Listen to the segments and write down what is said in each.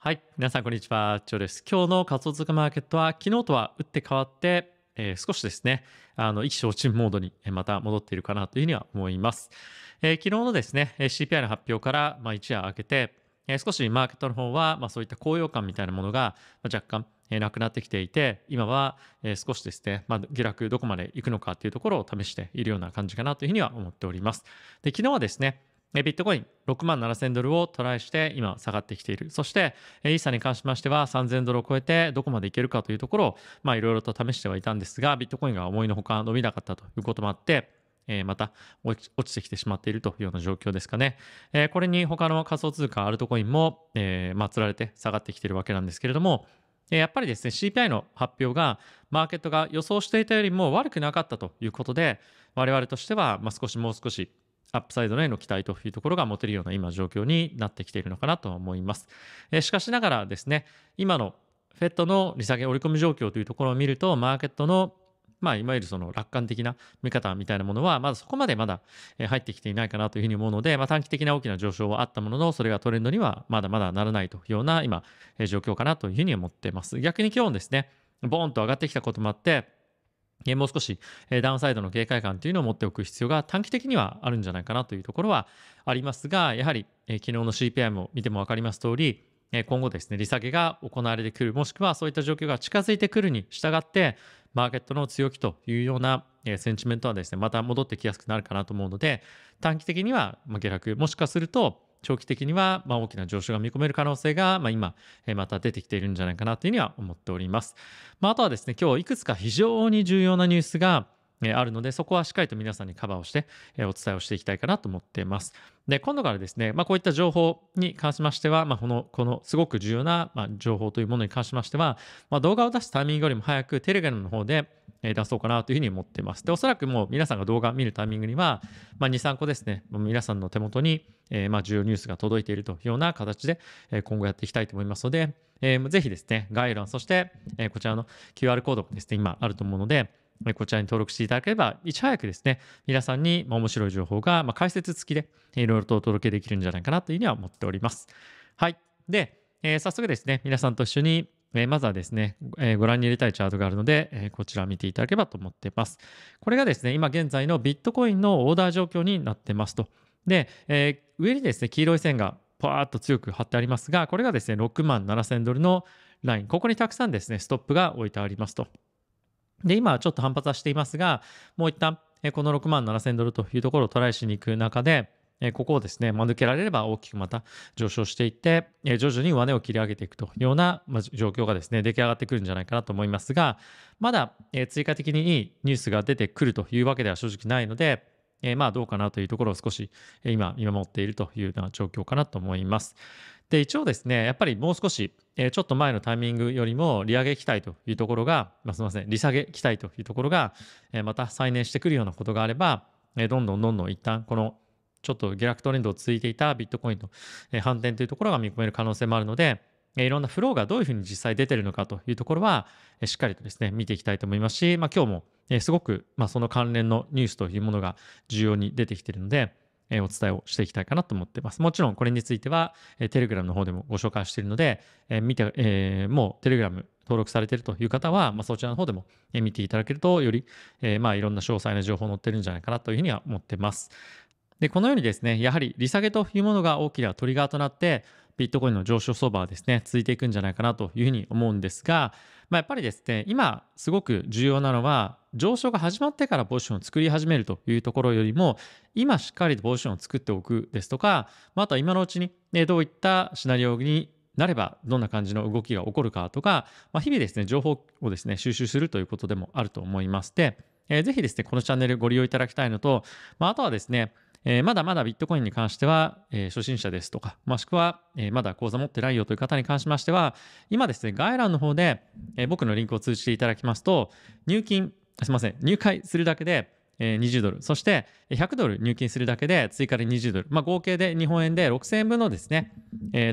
はい。皆さん、こんにちは。チョです。今日の仮想通貨マーケットは、昨日とは打って変わって、えー、少しですね、あの、意気消沈モードにまた戻っているかなというふうには思います。えー、昨日のですね、CPI の発表から、まあ、一夜明けて、えー、少しマーケットの方は、まあ、そういった高揚感みたいなものが、まあ、若干、えー、なくなってきていて、今は、えー、少しですね、まあ、下落どこまで行くのかというところを試しているような感じかなというふうには思っております。で、昨日はですね、ビットコイン6万7000ドルをトライして今下がってきている。そして、イーサに関しましては3000ドルを超えてどこまでいけるかというところを、いろいろと試してはいたんですが、ビットコインが思いのほか伸びなかったということもあって、えまた落ちてきてしまっているというような状況ですかね。えこれに他の仮想通貨アルトコインも、えまられて下がってきているわけなんですけれども、えやっぱりですね、CPI の発表が、マーケットが予想していたよりも悪くなかったということで、我々としては、まあ、少しもう少しアップサイドへの期待というところが持てるような今状況になってきているのかなと思います。えしかしながらですね、今の FED の利下げ織り込み状況というところを見ると、マーケットのまあ、いわゆるその楽観的な見方みたいなものは、まだそこまでまだ入ってきていないかなというふうに思うので、まあ、短期的な大きな上昇はあったものの、それがトレンドにはまだまだならないというような今、状況かなというふうに思っています。逆に今日ですね、ボーンと上がってきたこともあって、もう少しダウンサイドの警戒感というのを持っておく必要が短期的にはあるんじゃないかなというところはありますが、やはり昨日の CPI も見ても分かります通り、今後ですね、利下げが行われてくる、もしくはそういった状況が近づいてくるに従って、マーケットの強気というようなセンチメントはですね、また戻ってきやすくなるかなと思うので、短期的には下落、もしかすると長期的にはま大きな上昇が見込める可能性がま今また出てきているんじゃないかなというふうには思っております。まあ、あとはですね今日いくつか非常に重要なニュースがあるので、そこはしっかりと皆さんにカバーをして、お伝えをしていきたいかなと思っています。で、今度からですね、まあ、こういった情報に関しましては、まあ、この、このすごく重要な、ま情報というものに関しましては、まあ、動画を出すタイミングよりも早く、テレグラムの方で、え出そうかなというふうに思っています。で、おそらくもう皆さんが動画を見るタイミングには、まあ、2、3個ですね、皆さんの手元に、えまあ、重要ニュースが届いているというような形で、え今後やっていきたいと思いますので、えー、ぜひですね、概要欄、そして、えこちらの QR コードもですね、今あると思うので、こちらに登録していただければ、いち早くですね、皆さんに面白い情報が、まあ、解説付きで、いろいろとお届けできるんじゃないかなというふうには思っております。はい。で、えー、早速ですね、皆さんと一緒に、えまずはですね、えご覧に入れたいチャートがあるので、えこちら見ていただければと思っています。これがですね、今現在のビットコインのオーダー状況になってますと。で、え上にですね、黄色い線がパーっと強く張ってありますが、これがですね、6万7000ドルのライン。ここにたくさんですね、ストップが置いてありますと。で、今はちょっと反発はしていますが、もう一旦、この6万7000ドルというところをトライしに行く中で、えここをですね、ま抜けられれば大きくまた上昇していって、え徐々に上値を切り上げていくというような、ま状況がですね、出来上がってくるんじゃないかなと思いますが、まだ、え追加的にいいニュースが出てくるというわけでは正直ないので、えまあどうかなというところを少し今見守っているというような状況かなと思います。で、一応ですね、やっぱりもう少し、えちょっと前のタイミングよりも利上げ期待というところが、まあ、すみません、利下げ期待というところが、えまた再燃してくるようなことがあれば、えどんどんどんどん一旦このちょっと下落トレンドを続いていたビットコインの反転というところが見込める可能性もあるので、いろんなフローがどういうふうに実際出てるのかというところは、しっかりとですね、見ていきたいと思いますし、まあ、今日もすごく、まあ、その関連のニュースというものが重要に出てきているので、お伝えをしていきたいかなと思っています。もちろんこれについては、テレグラムの方でもご紹介しているので、見て、えー、もうテレグラム登録されているという方は、まあ、そちらの方でも見ていただけると、より、えまあいろんな詳細な情報載ってるんじゃないかなというふうには思っています。で、このようにですね、やはり利下げというものが大きなトリガーとなって、ビットコインの上昇相場はですね、続いていくんじゃないかなというふうに思うんですが、まあ、やっぱりですね、今すごく重要なのは、上昇が始まってからポジションを作り始めるというところよりも、今しっかりとポジションを作っておくですとか、まあ、とは今のうちに、ね、どういったシナリオになればどんな感じの動きが起こるかとか、まあ、日々ですね、情報をですね、収集するということでもあると思いまして、えー、ぜひですね、このチャンネルご利用いただきたいのと、まあ、あとはですね、まだまだビットコインに関しては、初心者ですとか、もしくは、まだ口座持ってないよという方に関しましては、今ですね、概要欄の方で、僕のリンクを通じていただきますと、入金、すいません、入会するだけで、20ドル、そして100ドル入金するだけで追加で20ドル、まあ、合計で日本円で6000円分のですね、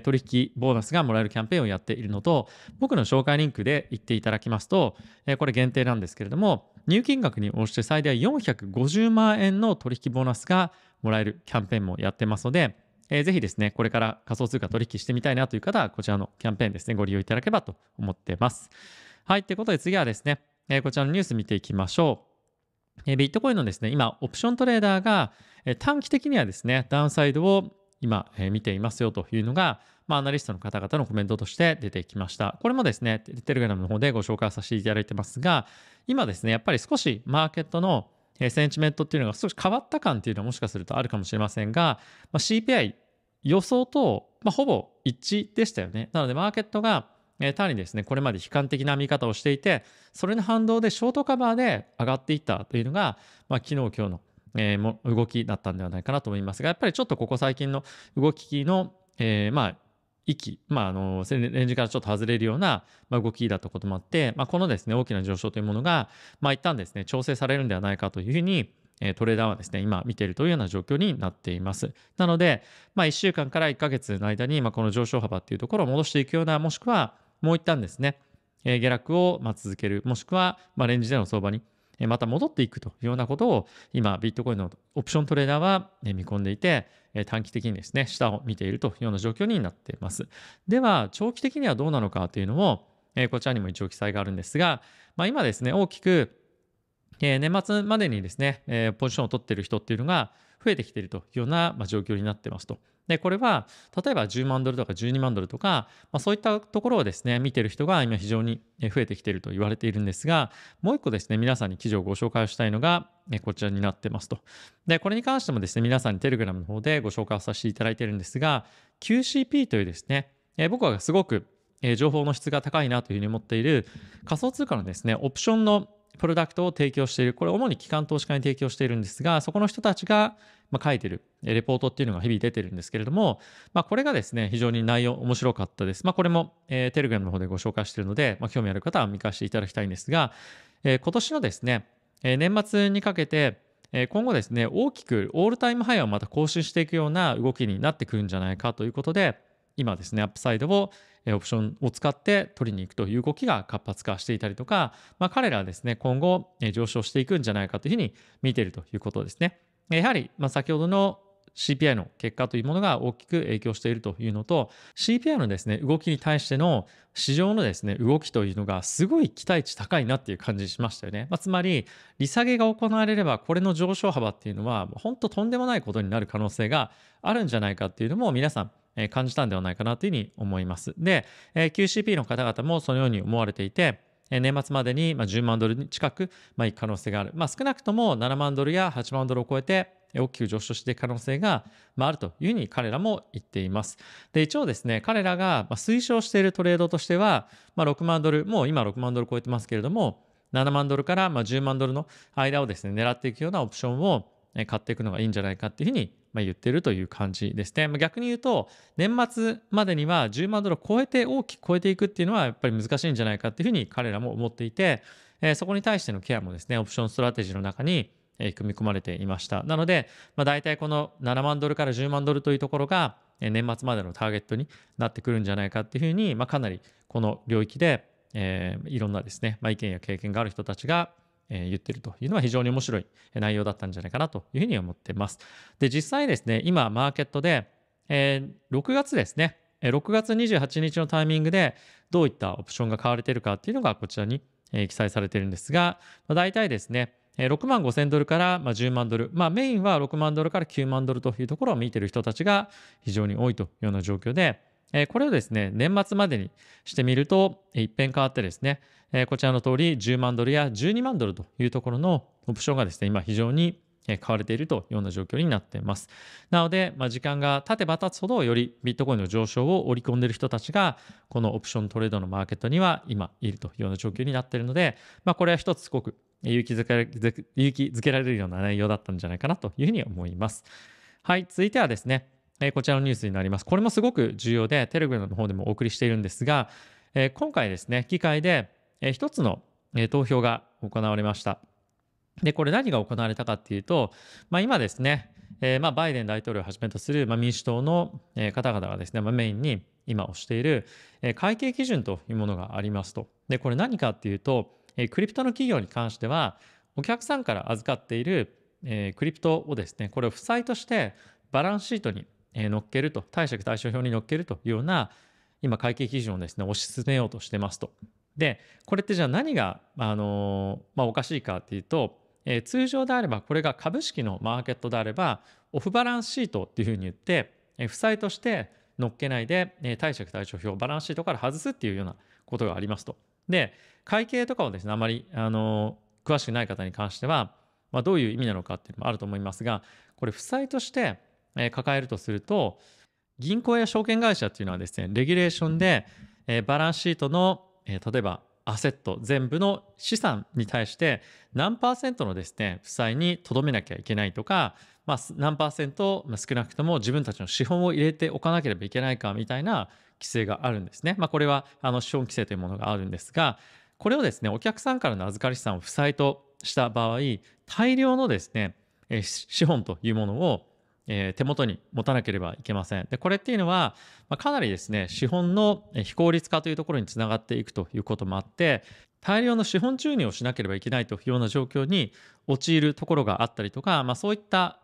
取引ボーナスがもらえるキャンペーンをやっているのと、僕の紹介リンクで行っていただきますと、これ限定なんですけれども、入金額に応じて最大450万円の取引ボーナスがもらえるキャンペーンもやってますので、えー、ぜひですね、これから仮想通貨取引してみたいなという方は、こちらのキャンペーンですね、ご利用いただければと思ってます。はい、ということで次はですね、えー、こちらのニュース見ていきましょう。えビットコインのですね、今、オプショントレーダーが、え短期的にはですね、ダウンサイドを今、え見ていますよというのが、まあ、アナリストの方々のコメントとして出てきました。これもですね、テレグラムの方でご紹介させていただいてますが、今ですね、やっぱり少しマーケットのえセンチメントっていうのが少し変わった感っていうのはもしかするとあるかもしれませんが、まあ、CPI 予想と、まあ、ほぼ一致でしたよね。なのでマーケットが、え単にですね、これまで悲観的な見方をしていて、それの反動でショートカバーで上がっていったというのが、まあ、昨日今日の、えー、も動きだったんではないかなと思いますが、やっぱりちょっとここ最近の動きの、えー、まあ息、まあ、あの、レンジからちょっと外れるような、ま動きだったこともあって、まあ、このですね、大きな上昇というものが、まあ、一旦ですね、調整されるんではないかというふうに、えトレーダーはですね、今見ているというような状況になっています。なので、まあ、1週間から1ヶ月の間に、まあ、この上昇幅っていうところを戻していくような、もしくは、もう一旦ですね、え下落を、ま続ける、もしくは、まレンジでの相場にまた戻っていくというようなことを今ビットコインのオプショントレーダーは見込んでいて短期的にですね下を見ているというような状況になっていますでは長期的にはどうなのかというのもこちらにも一応記載があるんですが、まあ、今ですね大きく年末までにですねポジションを取っている人っていうのが増えてきているというような状況になってますとで、これは、例えば10万ドルとか12万ドルとか、まあ、そういったところをですね、見てる人が今非常に増えてきていると言われているんですが、もう一個ですね、皆さんに記事をご紹介をしたいのが、こちらになってますと。で、これに関してもですね、皆さんにテレグラムの方でご紹介させていただいているんですが、QCP というですね、え僕はすごく情報の質が高いなというふうに思っている仮想通貨のですね、オプションのプロダクトを提供している、これ主に機関投資家に提供しているんですが、そこの人たちが書いてるレポートっていうのが日々出てるんですけれども、まあ、これがですね、非常に内容面白かったです。まあ、これも、えー、テレグラムの方でご紹介しているので、まあ、興味ある方は見返していただきたいんですが、えー、今年のですね、えー、年末にかけて、え今後ですね、大きくオールタイムハイをまた更新していくような動きになってくるんじゃないかということで、今ですね、アップサイドをオプションを使って取りに行くという動きが活発化していたりとか、まあ、彼らはですね、今後上昇していくんじゃないかというふうに見ているということですね。やはり、ま先ほどの CPI の結果というものが大きく影響しているというのと、CPI のですね、動きに対しての市場のですね、動きというのがすごい期待値高いなっていう感じしましたよね。まあ、つまり、利下げが行われれば、これの上昇幅っていうのは、本当とんでもないことになる可能性があるんじゃないかっていうのも皆さん感じたんではないかなというふうに思います。で、QCP の方々もそのように思われていて、年末までに10万ドル近く、行いく可能性がある。まあ、少なくとも7万ドルや8万ドルを超えて、大きく上昇していく可能性が、あ、るというふうに彼らも言っています。で、一応ですね、彼らが推奨しているトレードとしては、まあ、6万ドル、もう今6万ドル超えてますけれども、7万ドルから10万ドルの間をですね、狙っていくようなオプションを買っていくのがいいんじゃないかっていうふうにまあ、言ってるという感じですね。まあ、逆に言うと、年末までには10万ドルを超えて、大きく超えていくっていうのはやっぱり難しいんじゃないかっていうふうに彼らも思っていて、えー、そこに対してのケアもですね、オプションストラテジーの中に、えー、組み込まれていました。なので、まあ、大体この7万ドルから10万ドルというところが、えー、年末までのターゲットになってくるんじゃないかっていうふうに、まあ、かなりこの領域で、えー、いろんなですね、まあ、意見や経験がある人たちが、え言ってるというのは非常に面白い内容だったんじゃないかなというふうに思ってます。で、実際ですね、今、マーケットで、えー、6月ですね、6月28日のタイミングでどういったオプションが買われているかっていうのがこちらに記載されているんですが、まあ、大体ですね、6万5000ドルから10万ドル、まあ、メインは6万ドルから9万ドルというところを見ている人たちが非常に多いというような状況で、えこれをですね、年末までにしてみると、一変変わってですね、えこちらの通り10万ドルや12万ドルというところのオプションがですね、今非常に買われているというような状況になっています。なので、まあ、時間が経てば経つほどよりビットコインの上昇を織り込んでいる人たちが、このオプショントレードのマーケットには今いるというような状況になっているので、まあ、これは一つすごく勇気づけ勇気づけられるような内容だったんじゃないかなというふうに思います。はい、続いてはですね、えこちらのニュースになります。これもすごく重要で、テレグラムの方でもお送りしているんですが、え今回ですね、議会で、え1つの、え投票が行われました。で、これ何が行われたかっていうと、まあ、今ですね、えー、まあバイデン大統領をはじめとするまあ民主党の方々がですね、まあ、メインに今推している会計基準というものがありますと。で、これ何かっていうと、クリプトの企業に関しては、お客さんから預かっているクリプトをですね、これを負債としてバランスシートにえ乗っけると、貸借対照表に乗っけるというような、今、会計基準をですね、推し進めようとしてますと。で、これってじゃあ何が、あのまあ、おかしいかっていうと、えー、通常であれば、これが株式のマーケットであれば、オフバランスシートっていうふうに言って、えー、負債として乗っけないで、えー、貸借対照表、バランスシートから外すっていうようなことがありますと。で、会計とかをですね、あまり、あの詳しくない方に関しては、まあ、どういう意味なのかっていうのもあると思いますが、これ、負債として、え抱えるとすると、銀行や証券会社っていうのはですね、レギュレーションで、えバランスシートの、え例えばアセット全部の資産に対して何パーセントのですね、負債に留めなきゃいけないとか、まあ、何パーセント少なくとも自分たちの資本を入れておかなければいけないかみたいな規制があるんですね。まあ、これはあの資本規制というものがあるんですが、これをですね、お客さんからの預かり資産を負債とした場合、大量のですね、資本というものをえー、手元に持たなければいけません。で、これっていうのは、まあ、かなりですね、資本の非効率化というところにつながっていくということもあって、大量の資本注入をしなければいけないというような状況に陥るところがあったりとか、まあ、そういった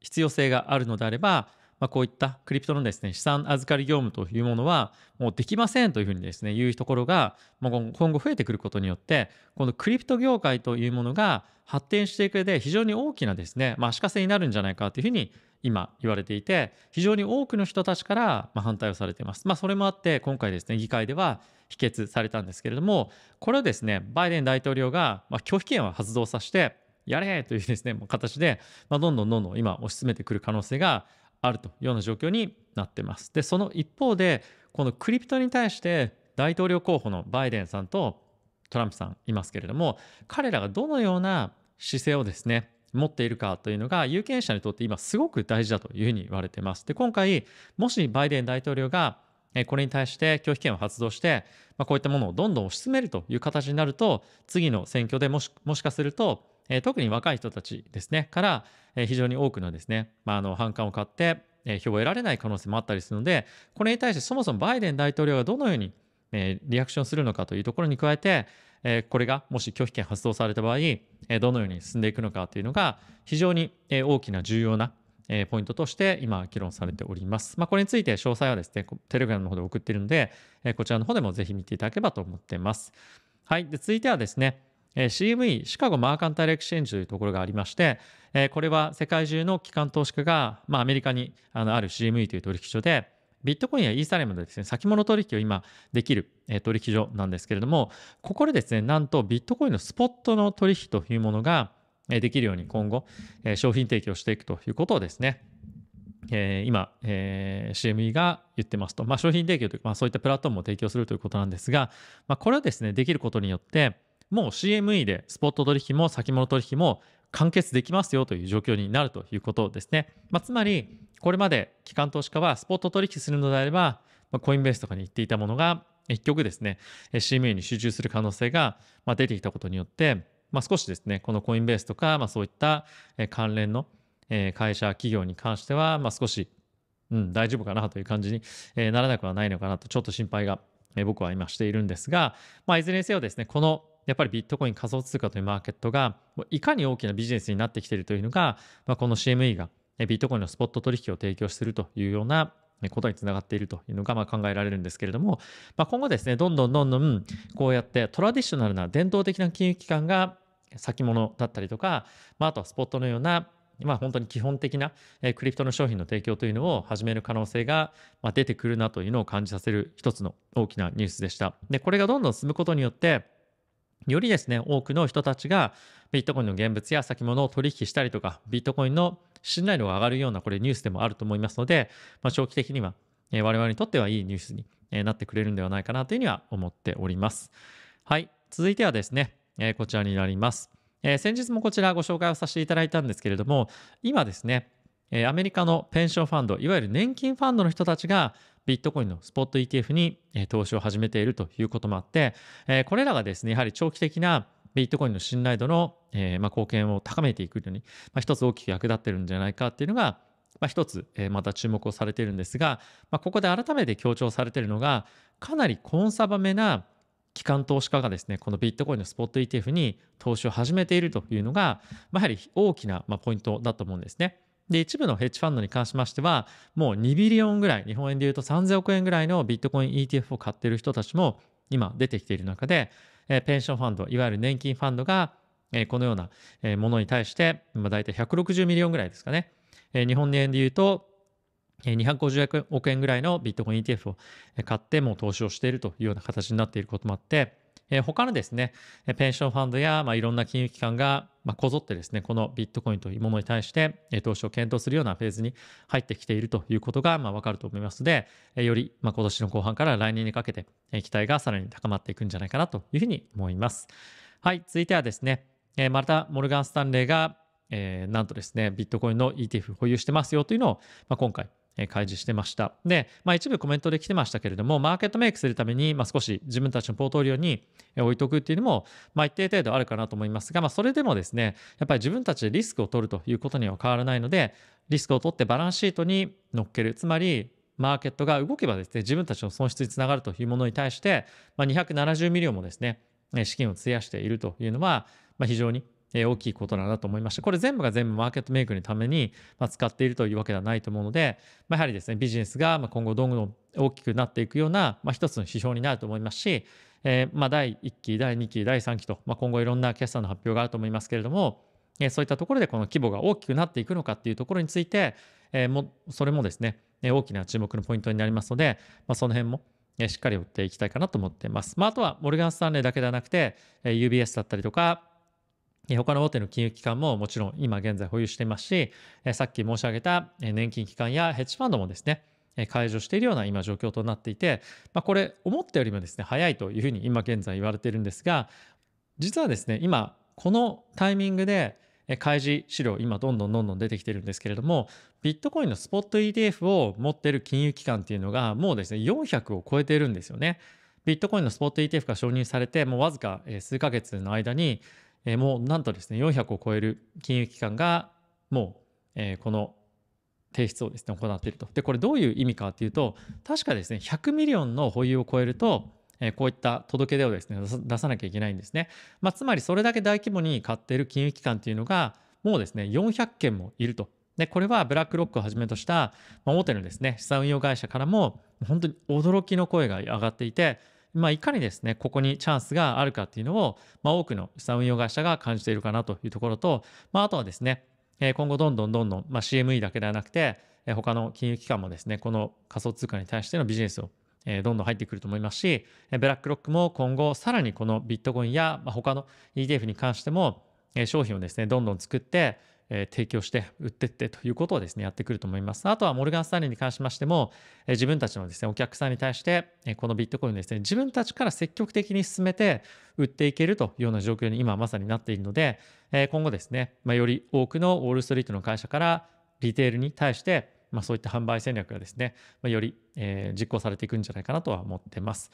必要性があるのであれば、まあ、こういったクリプトのですね、資産預かり業務というものは、もうできませんというふうにですね、いうところが、まあ、今後増えてくることによって、このクリプト業界というものが発展していく上で非常に大きなですね、まあ、足かせになるんじゃないかというふうに今言われていて、非常に多くの人たちからま反対をされています。まあ、それもあって、今回ですね、議会では否決されたんですけれども、これをですね、バイデン大統領がま拒否権を発動させて、やれというですね、形で、まどんどんどんどん今押し進めてくる可能性があるというような状況になってます。で、その一方で、このクリプトに対して大統領候補のバイデンさんとトランプさんいますけれども、彼らがどのような姿勢をですね、持っているかというのが有権者にとって今すごく大事だというふうに言われています。で、今回、もしバイデン大統領がこれに対して拒否権を発動して、まあ、こういったものをどんどん推し進めるという形になると、次の選挙でもしもしかすると、特に若い人たちですね、から、非常に多くのですね、まあ、あの反感を買って、票を得られない可能性もあったりするので、これに対してそもそもバイデン大統領がどのように、リアクションするのかというところに加えて、えこれがもし拒否権発動された場合、えどのように進んでいくのかというのが非常に、え大きな重要なえポイントとして今議論されております。まあ、これについて詳細はですね、テレグラムの方で送っているので、えこちらの方でもぜひ見ていただければと思ってます。はい。で、続いてはですね、え CME、シカゴマーカンタイルエクシェンジというところがありまして、えこれは世界中の機関投資家が、まあ、アメリカにあのある CME という取引所で、ビットコインやイーサリアムのですね、先物取引を今できる、え取引所なんですけれども、ここでですね、なんとビットコインのスポットの取引というものができるように今後、え商品提供していくということをですね、え今、え CME が言ってますと。まあ、商品提供というか、まあ、そういったプラットフォームを提供するということなんですが、まあ、これはですね、できることによって、もう CME でスポット取引も先物取引も完結できますよという状況になるということですね。まあ、つまり、これまで機関投資家はスポット取引するのであれば、まコインベースとかに行っていたものが、結局ですね、CMA に集中する可能性が出てきたことによって、まあ、少しですね、このコインベースとか、まあ、そういった関連の会社、企業に関しては、まあ、少し、うん、大丈夫かなという感じにならなくはないのかなと、ちょっと心配が僕は今しているんですが、まあ、いずれにせよですね、このやっぱりビットコイン仮想通貨というマーケットがいかに大きなビジネスになってきているというのが、まあ、この CME がビットコインのスポット取引を提供するというようなことにつながっているというのがま考えられるんですけれども、まあ、今後ですね、どんどんどんどんこうやってトラディショナルな伝統的な金融機関が先物だったりとか、まああ、とはスポットのようなまあ、本当に基本的なクリプトの商品の提供というのを始める可能性が出てくるなというのを感じさせる一つの大きなニュースでした。で、これがどんどん進むことによって、よりですね、多くの人たちがビットコインの現物や先物を取引したりとか、ビットコインの信頼度が上がるようなこれニュースでもあると思いますので、まあ、長期的には、え我々にとってはいいニュースに、えなってくれるんではないかなというふうには思っております。はい。続いてはですね、えこちらになります。え先日もこちらご紹介をさせていただいたんですけれども、今ですね、アメリカのペンションファンド、いわゆる年金ファンドの人たちがビットコインのスポット ETF に投資を始めているということもあって、これらがですね、やはり長期的なビットコインの信頼度の、えま貢献を高めていくのに、ま一つ大きく役立ってるんじゃないかっていうのが、まあ、一つ、えまた注目をされているんですが、まあ、ここで改めて強調されているのが、かなりコンサバめな機関投資家がですね、このビットコインのスポット ETF に投資を始めているというのが、まやはり大きな、まポイントだと思うんですね。で、一部のヘッジファンドに関しましては、もう2ビリオンぐらい、日本円で言うと3000億円ぐらいのビットコイン ETF を買っている人たちも今出てきている中で、えー、ペンションファンド、いわゆる年金ファンドが、えー、このようなものに対して、今大体160ミリオンぐらいですかね。えー、日本円で言うと、250億円ぐらいのビットコイン ETF を買ってもう投資をしているというような形になっていることもあって、えー、他のですね、ペンションファンドや、まあ、いろんな金融機関が、まあ、こぞってですね、このビットコインというものに対して、え投資を検討するようなフェーズに入ってきているということが、まあ、わかると思いますので、えより、まあ、今年の後半から来年にかけて、え期待がさらに高まっていくんじゃないかなというふうに思います。はい、続いてはですね、えまたモルガン・スタンレーが、えー、なんとですね、ビットコインの ETF 保有してますよというのを、まあ、今回、開示してました。で、まあ、一部コメントで来てましたけれども、マーケットメイクするために、まあ、少し自分たちのポートフォリオに置いとくっていうのも、まあ、一定程度あるかなと思いますが、まあ、それでもですね、やっぱり自分たちでリスクを取るということには変わらないので、リスクを取ってバランスシートに乗っける。つまり、マーケットが動けばですね、自分たちの損失につながるというものに対して、まあ、270ミリオンもですね、資金を費やしているというのは、まあ、非常にえ大きいことなと思いました。これ全部が全部マーケットメイクのために、まあ、使っているというわけではないと思うので、まあ、やはりですね、ビジネスが今後どんどん大きくなっていくような、まあ、一つの指標になると思いますし、えまあ、第1期、第2期、第3期と、まあ、今後いろんな決算の発表があると思いますけれども、えそういったところでこの規模が大きくなっていくのかっていうところについて、えもそれもですね、え大きな注目のポイントになりますので、まあ、その辺も、えしっかり追っていきたいかなと思っています。まあ、あとはモルガンスタンレーだけではなくて、え UBS だったりとか、他の大手の金融機関ももちろん今現在保有していますし、さっき申し上げた年金機関やヘッジファンドもですね、解除しているような今状況となっていて、まあ、これ思ったよりもですね、早いというふうに今現在言われているんですが、実はですね、今このタイミングで開示資料今どんどんどんどん出てきてるんですけれども、ビットコインのスポット ETF を持ってる金融機関っていうのがもうですね、400を超えているんですよね。ビットコインのスポット ETF が承認されて、もうわずか数ヶ月の間に、えー、もうなんとですね、400を超える金融機関が、もう、えー、この提出をですね、行っていると。で、これどういう意味かっていうと、確かですね、100ミリオンの保有を超えると、えー、こういった届け出をですね、出さなきゃいけないんですね。まあ、つまりそれだけ大規模に買っている金融機関っていうのが、もうですね、400件もいると。で、これはブラックロックをはじめとした、まあ、大手のですね、資産運用会社からも、本当に驚きの声が上がっていて、まあ、いかにですね、ここにチャンスがあるかっていうのを、まあ、多くの資産運用会社が感じているかなというところと、まあ、あとはですね、今後どんどんどんどん、まあ、CME だけではなくて、他の金融機関もですね、この仮想通貨に対してのビジネスをどんどん入ってくると思いますし、ブラックロックも今後さらにこのビットコインや他の ETF に関しても商品をですね、どんどん作って、え提供して売ってってということをですね、やってくると思います。あとはモルガン・スタンレーに関しましても、え自分たちのですね、お客さんに対して、えこのビットコインをですね、自分たちから積極的に進めて売っていけるというような状況に今まさになっているので、え今後ですね、まあ、より多くのウォール・ストリートの会社からリテールに対して、まあ、そういった販売戦略がですね、まあ、より、えー、実行されていくんじゃないかなとは思ってます。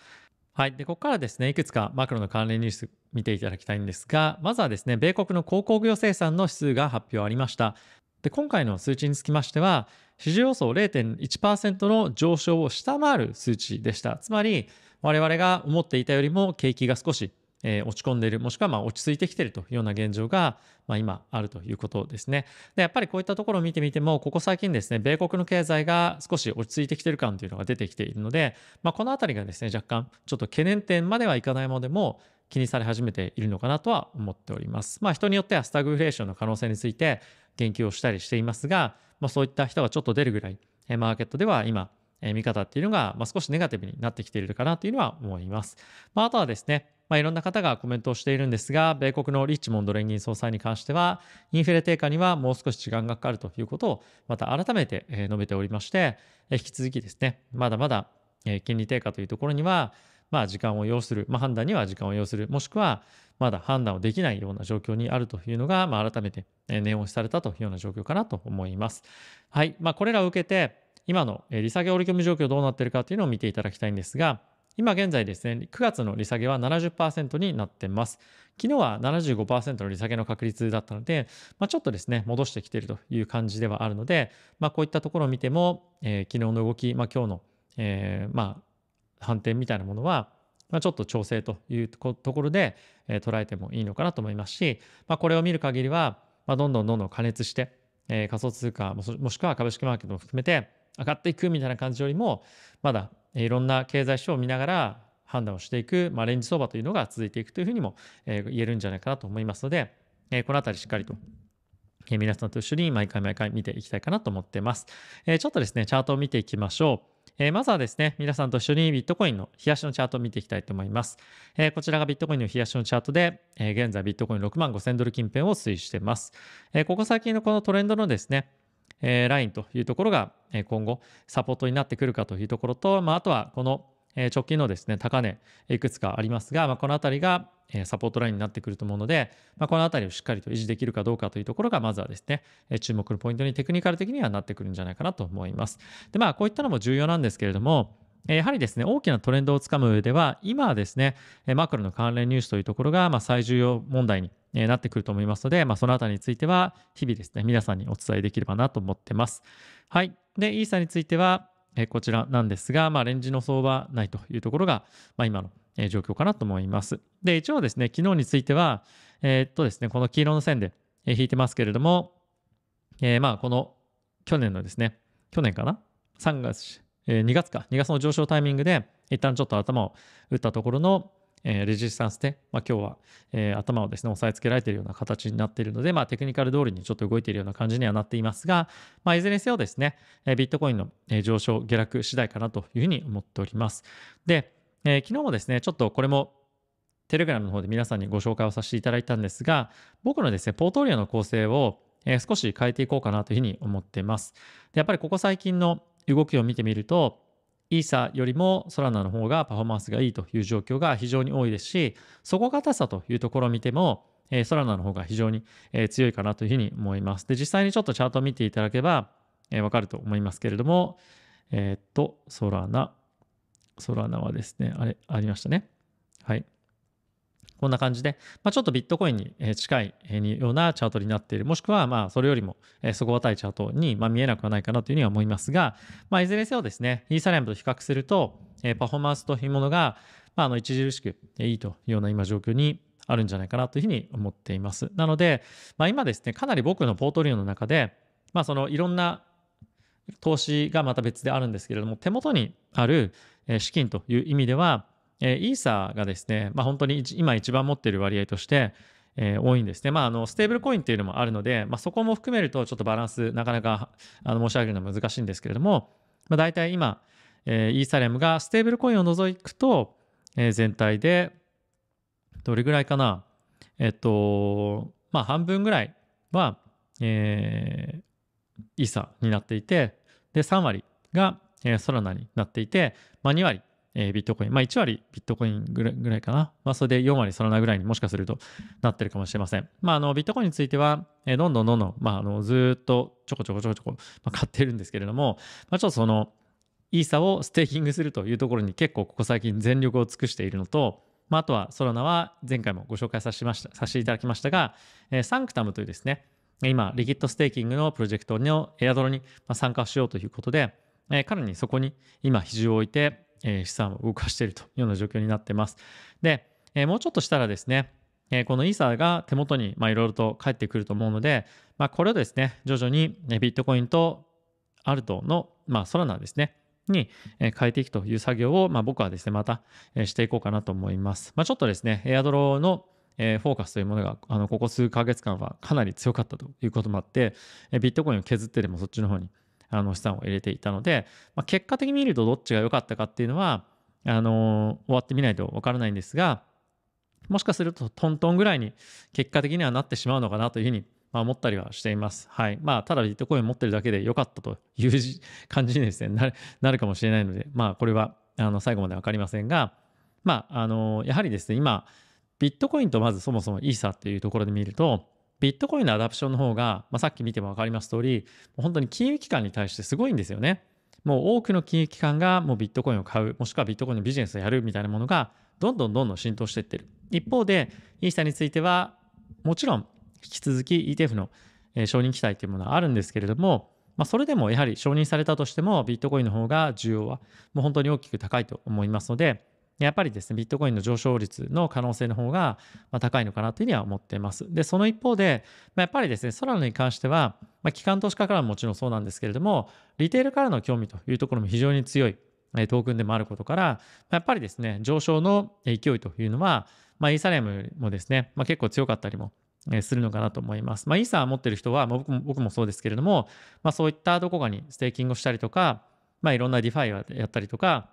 はい。で、ここからですね、いくつかマクロの関連ニュース見ていただきたいんですが、まずはですね、米国の鉱工業生産の指数が発表ありました。で、今回の数値につきましては、市場予想0.1%の上昇を下回る数値でした。つまり、我々が思っていたよりも景気が少しえー、落ち込んでいる、もしくはま落ち着いてきているというような現状が、ま今あるということですね。で、やっぱりこういったところを見てみても、ここ最近ですね、米国の経済が少し落ち着いてきている感というのが出てきているので、まあ、このあたりがですね、若干ちょっと懸念点まではいかないものでも、気にされ始めているのかなとは思っております。まあ人によってはスタグフレーションの可能性について言及をしたりしていますが、まあそういった人がちょっと出るぐらい、マーケットでは今、見方っていうのが、ま少しネガティブになってきているかなというのは思います。まあ、あとはですね、まあ、いろんな方がコメントをしているんですが、米国のリッチモンド連銀総裁に関しては、インフレ低下にはもう少し時間がかかるということを、また改めて述べておりまして、引き続きですね、まだまだ金利低下というところには、まあ、時間を要する、まあ、判断には時間を要する、もしくは、まだ判断をできないような状況にあるというのが、まあ、改めて念押しされたというような状況かなと思います。はい。まあ、これらを受けて、今の利下げ織り込み状況どうなってるかというのを見ていただきたいんですが、今現在ですね、9月の利下げは70%になってます。昨日は75%の利下げの確率だったので、まあ、ちょっとですね、戻してきているという感じではあるので、まあ、こういったところを見ても、えー、昨日の動き、まあ、今日の、えー、まあ、反転みたいなものは、まあ、ちょっと調整というところで、えー、捉えてもいいのかなと思いますし、まあ、これを見る限りは、まあ、どんどんどんどん加熱して、えー、仮想通貨もしくは株式マーケットも含めて上がっていくみたいな感じよりも、まだいろんな経済指標を見ながら判断をしていく、まあ、レンジ相場というのが続いていくというふうにも、え言えるんじゃないかなと思いますので、えこのあたりしっかりと。え皆さんと一緒に毎回毎回見ていきたいかなと思ってます。えちょっとですね、チャートを見ていきましょう。えまずはですね、皆さんと一緒にビットコインの冷やしのチャートを見ていきたいと思います。えこちらがビットコインの冷やしのチャートで、え現在ビットコイン6万5000ドル近辺を推移しています。えここ最近のこのトレンドのですね、えー、ラインというところがえ今後サポートになってくるかというところと、まあ、あとはこのえ直近のですね高値いくつかありますが、まあ、この辺りがえサポートラインになってくると思うので、まあ、この辺りをしっかりと維持できるかどうかというところがまずはですねえ注目のポイントにテクニカル的にはなってくるんじゃないかなと思います。でまあこういったのも重要なんですけれどもやはりですね、大きなトレンドをつかむ上では、今はですね、マクロの関連ニュースというところが、ま最重要問題にえなってくると思いますので、まあ、そのあたりについては、日々ですね、皆さんにお伝えできればなと思ってます。はい。で、イーサについては、えこちらなんですが、まあ、レンジの相場ないというところが、まあ、今の、え状況かなと思います。で、一応ですね、昨日については、えー、っとですね、この黄色の線で、え引いてますけれども、えー、まあ、この去年のですね、去年かな ?3 月、えー、2月か、2月の上昇タイミングで、一旦ちょっと頭を打ったところの、えレジスタンスで、まあ、今日は、え頭をですね、押さえつけられているような形になっているので、まあ、テクニカル通りにちょっと動いているような感じにはなっていますが、まあ、いずれにせよですね、えビットコインの上昇、下落次第かなというふうに思っております。で、え昨日もですね、ちょっとこれもテレグラムの方で皆さんにご紹介をさせていただいたんですが、僕のですね、ポートリオの構成を少し変えていこうかなというふうに思っています。でやっぱりここ最近の動きを見てみると、イーサよりもソラナの方がパフォーマンスがいいという状況が非常に多いですし、底堅さというところを見ても、えー、ソラナの方が非常に、え強いかなというふうに思います。で、実際にちょっとチャートを見ていただけば、えー、わかると思いますけれども、えー、っと、ソラナ、ソラナはですね、あれ、ありましたね。はい。こんな感じで、まあ、ちょっとビットコインに近いようなチャートになっている、もしくはまあそれよりも底堅いチャートにま見えなくはないかなというふうには思いますが、まあ、いずれにせよですね、イーサリアムと比較すると、パフォーマンスというものが、まあ、あの著しくいいというような今状況にあるんじゃないかなというふうに思っています。なので、まあ、今ですね、かなり僕のポートリオの中で、まあ、そのいろんな投資がまた別であるんですけれども、手元にある資金という意味では、えー、イーサがですね、まあ、本当に今一番持ってる割合として、えー、多いんですね。まあ、あの、ステーブルコインっていうのもあるので、まあ、そこも含めるとちょっとバランス、なかなかあの申し上げるのは難しいんですけれども、まあ、大体今、えー、イーサレムがステーブルコインを除くと、えー、全体で、どれぐらいかな、えっと、まあ、半分ぐらいは、えー、イーサになっていて、で、3割が、えー、ソラナになっていて、まあ、2割えー、ビットコイン、まあ、1割ビットコインぐらいかな、まあ、それで4割ソラナぐらいにもしかするとなってるかもしれません。まあ、あのビットコインについては、えー、どんどんどんどん、まあ、あのずっとちょこちょこちょこちょこ、まあ、買ってるんですけれども、まあ、ちょっとそのイーサをステーキングするというところに結構ここ最近全力を尽くしているのと、まあ、あとはソラナは前回もご紹介させましたさせていただきましたが、えー、サンクタムというですね、今、リキッドステーキングのプロジェクトのエアドロに参加しようということで、えー、彼にそこに今、比重を置いて、え資産を動かしているというような状況になってます。で、えもうちょっとしたらですね、えこのイーサーが手元にいろいろと返ってくると思うので、まこれをですね、徐々にビットコインとアルトの、まソラナですね、に変えていくという作業を、ま僕はですね、またしていこうかなと思います。まちょっとですね、エアドローのフォーカスというものが、あのここ数ヶ月間はかなり強かったということもあって、ビットコインを削ってでもそっちの方にあの資産を入れていたので、まあ、結果的に見るとどっちが良かったかっていうのは、あの終わってみないとわからないんですが、もしかするとトントンぐらいに結果的にはなってしまうのかなというふうにまあ、思ったりはしています。はい。まあ、ただビットコイン持ってるだけで良かったという感じにですね、なるなるかもしれないので、まあ、これは、あの、最後まで分かりませんが、まあ、あの、やはりですね、今、ビットコインとまずそもそもイーサっていうところで見ると、ビットコインのアダプションの方が、まあ、さっき見ても分かります通り、本当に金融機関に対してすごいんですよね。もう多くの金融機関がもうビットコインを買う、もしくはビットコインのビジネスをやるみたいなものが、どんどんどんどん浸透していってる。一方で、イーサについては、もちろん引き続き ETF の承認期待というものはあるんですけれども、まあ、それでもやはり承認されたとしてもビットコインの方が需要はもう本当に大きく高いと思いますので、やっぱりですね、ビットコインの上昇率の可能性の方が高いのかなというふうには思っています。で、その一方で、やっぱりですね、ソラノに関しては、まあ、機関投資家からももちろんそうなんですけれども、リテールからの興味というところも非常に強いトークンでもあることから、やっぱりですね、上昇の勢いというのは、まあ、イーサリアムもですね、まあ、結構強かったりもするのかなと思います。まあ、イーサー持ってる人は、まあ、僕も僕もそうですけれども、まあ、そういったどこかにステーキングをしたりとか、まあ、いろんなディファイをやったりとか、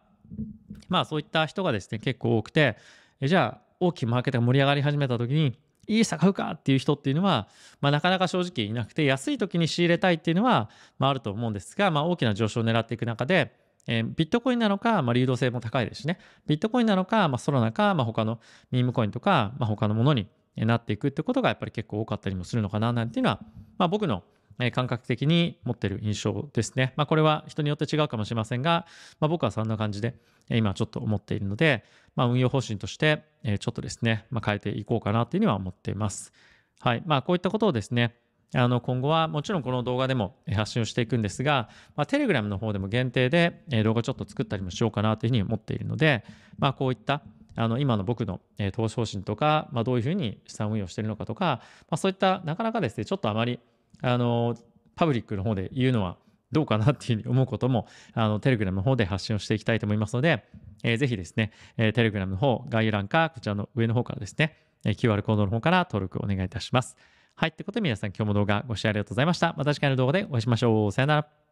まあそういった人がですね、結構多くて、えじゃあ大きいマーケットが盛り上がり始めた時に、いい差買うかっていう人っていうのは、まあ、なかなか正直いなくて、安い時に仕入れたいっていうのは、まあ、あると思うんですが、まあ、大きな上昇を狙っていく中で、えー、ビットコインなのか、まあ、流動性も高いですしね、ビットコインなのか、まあ、ソロナか、まあ、他のミームコインとか、まあ、他のものになっていくってことがやっぱり結構多かったりもするのかななんていうのは、まあ、僕のえ感覚的に持ってる印象ですね。まあ、これは人によって違うかもしれませんが、まあ、僕はそんな感じで、え今ちょっと思っているので、まあ、運用方針として、えちょっとですね、ま変えていこうかなというのは思っています。はい。まあ、こういったことをですね、あの今後はもちろんこの動画でも発信をしていくんですが、まあ、テレグラムの方でも限定で動画ちょっと作ったりもしようかなというふうに思っているので、まあ、こういったあの今の僕の投資方針とか、まあ、どういうふうに資産運用しているのかとか、まあ、そういったなかなかですねちょっとあまりあの、パブリックの方で言うのはどうかなっていうふうに思うことも、あの、テレグラムの方で発信をしていきたいと思いますので、えー、ぜひですね、えー、テレグラムの方、概要欄か、こちらの上の方からですね、えー、QR コードの方から登録お願いいたします。はい、ということで皆さん今日も動画ご視聴ありがとうございました。また次回の動画でお会いしましょう。さよなら。